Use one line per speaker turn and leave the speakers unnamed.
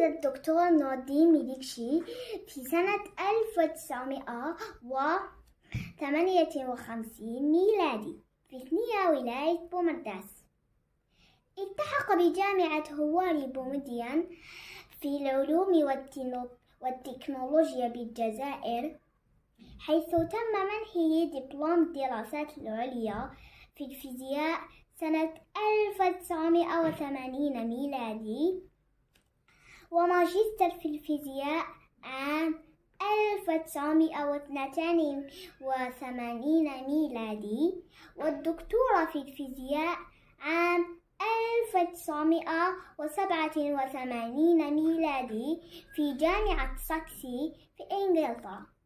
ولد الدكتور الدين ميديكشي في سنة 1958 ميلادي في ثنية ولاية بومرداس التحق بجامعة هواري بومديان في العلوم والتكنولوجيا بالجزائر حيث تم منحه دبلوم الدراسات العليا في الفيزياء سنة 1980 ميلادي وماجستير في الفيزياء عام 1982 ميلادي والدكتورة في الفيزياء عام 1987 ميلادي في جامعة ساكسي في إنجلترا